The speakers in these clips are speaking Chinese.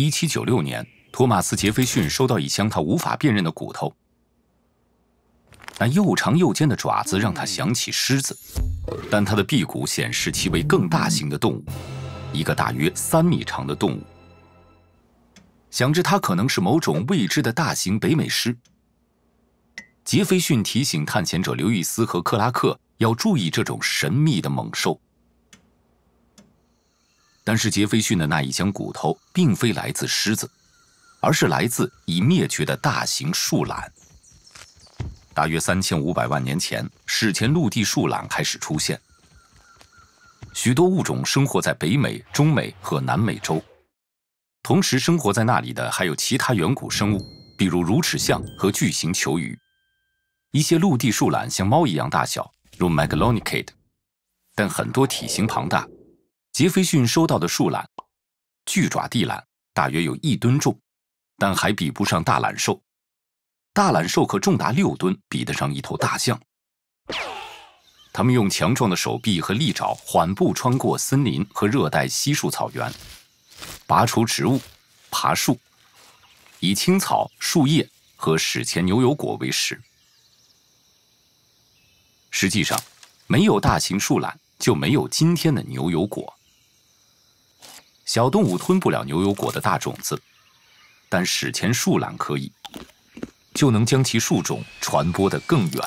一七九六年，托马斯·杰斐逊收到一箱他无法辨认的骨头。那又长又尖的爪子让他想起狮子，但他的臂骨显示其为更大型的动物，一个大约三米长的动物。想着它可能是某种未知的大型北美狮，杰斐逊提醒探险者刘易斯和克拉克要注意这种神秘的猛兽。但是杰斐逊的那一箱骨头并非来自狮子，而是来自已灭绝的大型树懒。大约三千五百万年前，史前陆地树懒开始出现。许多物种生活在北美、中美和南美洲。同时生活在那里的还有其他远古生物，比如乳齿象和巨型球鱼。一些陆地树懒像猫一样大小，如 m e g a l o n y c a i d 但很多体型庞大。杰斐逊收到的树懒，巨爪地懒大约有一吨重，但还比不上大懒兽。大懒兽可重达六吨，比得上一头大象。它们用强壮的手臂和利爪，缓步穿过森林和热带稀树草原，拔除植物，爬树，以青草、树叶和史前牛油果为食。实际上，没有大型树懒，就没有今天的牛油果。小动物吞不了牛油果的大种子，但史前树懒可以，就能将其树种传播的更远。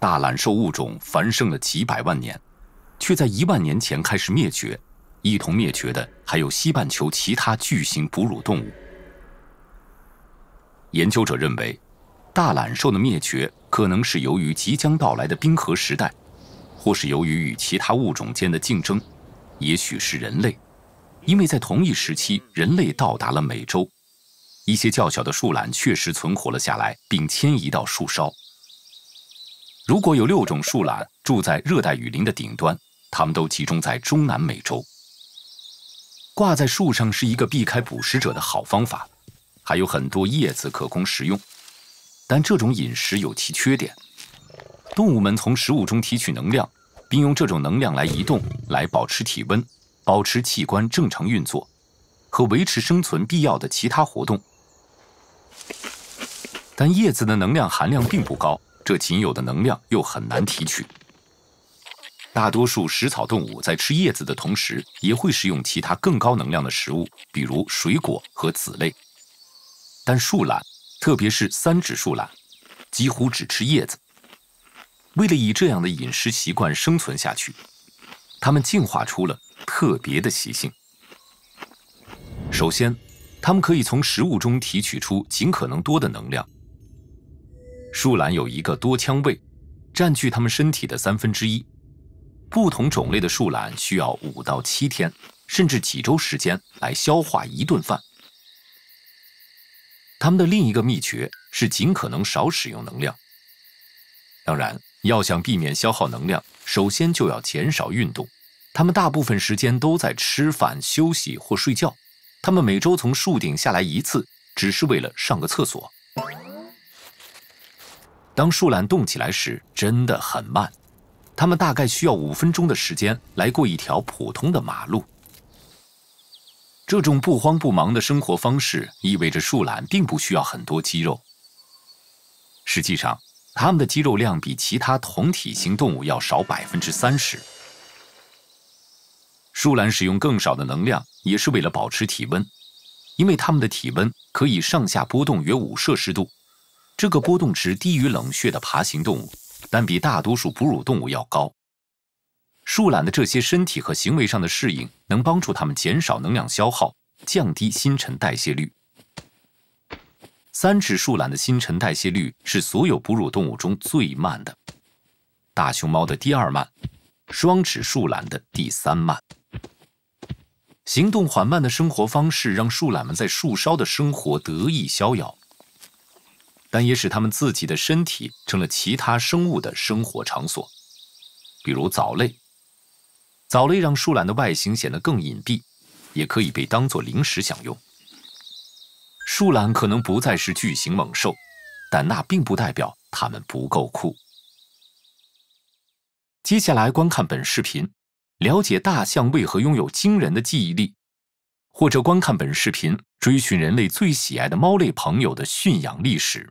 大懒兽物种繁盛了几百万年，却在一万年前开始灭绝，一同灭绝的还有西半球其他巨型哺乳动物。研究者认为，大懒兽的灭绝可能是由于即将到来的冰河时代，或是由于与其他物种间的竞争。也许是人类，因为在同一时期，人类到达了美洲，一些较小的树懒确实存活了下来，并迁移到树梢。如果有六种树懒住在热带雨林的顶端，它们都集中在中南美洲。挂在树上是一个避开捕食者的好方法，还有很多叶子可供食用，但这种饮食有其缺点。动物们从食物中提取能量。并用这种能量来移动、来保持体温、保持器官正常运作，和维持生存必要的其他活动。但叶子的能量含量并不高，这仅有的能量又很难提取。大多数食草动物在吃叶子的同时，也会食用其他更高能量的食物，比如水果和籽类。但树懒，特别是三指树懒，几乎只吃叶子。为了以这样的饮食习惯生存下去，他们进化出了特别的习性。首先，他们可以从食物中提取出尽可能多的能量。树懒有一个多腔胃，占据它们身体的三分之一。不同种类的树懒需要五到七天，甚至几周时间来消化一顿饭。它们的另一个秘诀是尽可能少使用能量。当然。要想避免消耗能量，首先就要减少运动。它们大部分时间都在吃饭、休息或睡觉。它们每周从树顶下来一次，只是为了上个厕所。当树懒动起来时，真的很慢。它们大概需要五分钟的时间来过一条普通的马路。这种不慌不忙的生活方式意味着树懒并不需要很多肌肉。实际上。它们的肌肉量比其他同体型动物要少百分之三十。树懒使用更少的能量，也是为了保持体温，因为它们的体温可以上下波动约五摄氏度。这个波动值低于冷血的爬行动物，但比大多数哺乳动物要高。树懒的这些身体和行为上的适应，能帮助它们减少能量消耗，降低新陈代谢率。三指树懒的新陈代谢率是所有哺乳动物中最慢的，大熊猫的第二慢，双指树懒的第三慢。行动缓慢的生活方式让树懒们在树梢的生活得意逍遥，但也使它们自己的身体成了其他生物的生活场所，比如藻类。藻类让树懒的外形显得更隐蔽，也可以被当作零食享用。树懒可能不再是巨型猛兽，但那并不代表它们不够酷。接下来观看本视频，了解大象为何拥有惊人的记忆力；或者观看本视频，追寻人类最喜爱的猫类朋友的驯养历史。